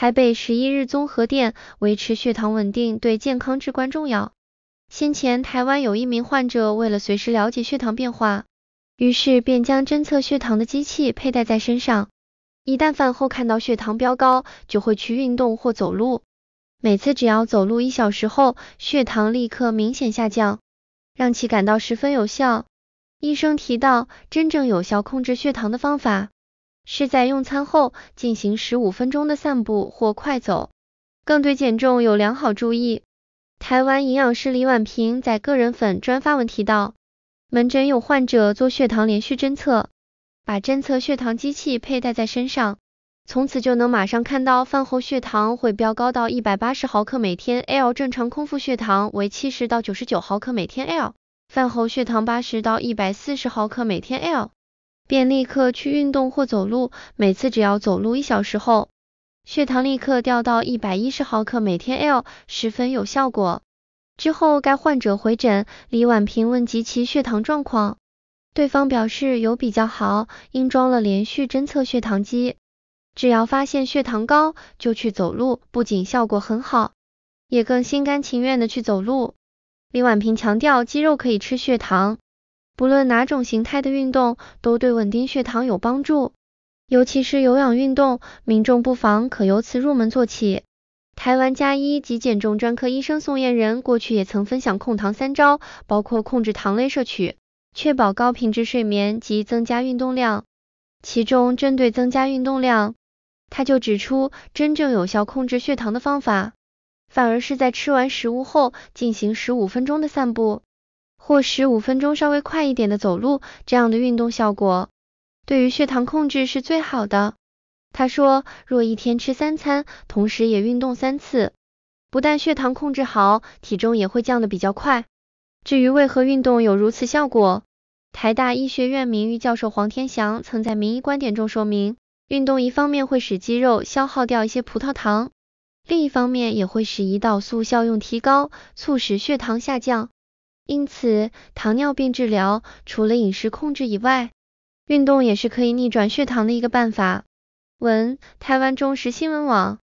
台北十一日综合店维持血糖稳定对健康至关重要。先前台湾有一名患者为了随时了解血糖变化，于是便将侦测血糖的机器佩戴在身上，一旦饭后看到血糖飙高，就会去运动或走路。每次只要走路一小时后，血糖立刻明显下降，让其感到十分有效。医生提到，真正有效控制血糖的方法。是在用餐后进行十五分钟的散步或快走，更对减重有良好注意。台湾营养师李婉平在个人粉专发文提到，门诊有患者做血糖连续侦测，把侦测血糖机器佩戴在身上，从此就能马上看到饭后血糖会飙高到一百八十毫克每天 L，正常空腹血糖为七十到九十九毫克每天 L，饭后血糖八十到一百四十毫克每天 L。便立刻去运动或走路，每次只要走路一小时后，血糖立刻掉到一百一十毫克每天 L，十分有效果。之后该患者回诊，李婉平问及其血糖状况，对方表示有比较好，因装了连续侦测血糖机，只要发现血糖高就去走路，不仅效果很好，也更心甘情愿的去走路。李婉平强调，肌肉可以吃血糖。不论哪种形态的运动，都对稳定血糖有帮助，尤其是有氧运动，民众不妨可由此入门做起。台湾加一及减重专科医生宋彦仁过去也曾分享控糖三招，包括控制糖类摄取、确保高品质睡眠及增加运动量。其中针对增加运动量，他就指出，真正有效控制血糖的方法，反而是在吃完食物后进行十五分钟的散步。或十五分钟稍微快一点的走路，这样的运动效果对于血糖控制是最好的。他说，若一天吃三餐，同时也运动三次，不但血糖控制好，体重也会降得比较快。至于为何运动有如此效果，台大医学院名誉教授黄天祥曾在《名医观点》中说明，运动一方面会使肌肉消耗掉一些葡萄糖，另一方面也会使胰岛素效用提高，促使血糖下降。因此，糖尿病治疗除了饮食控制以外，运动也是可以逆转血糖的一个办法。文：台湾中时新闻网。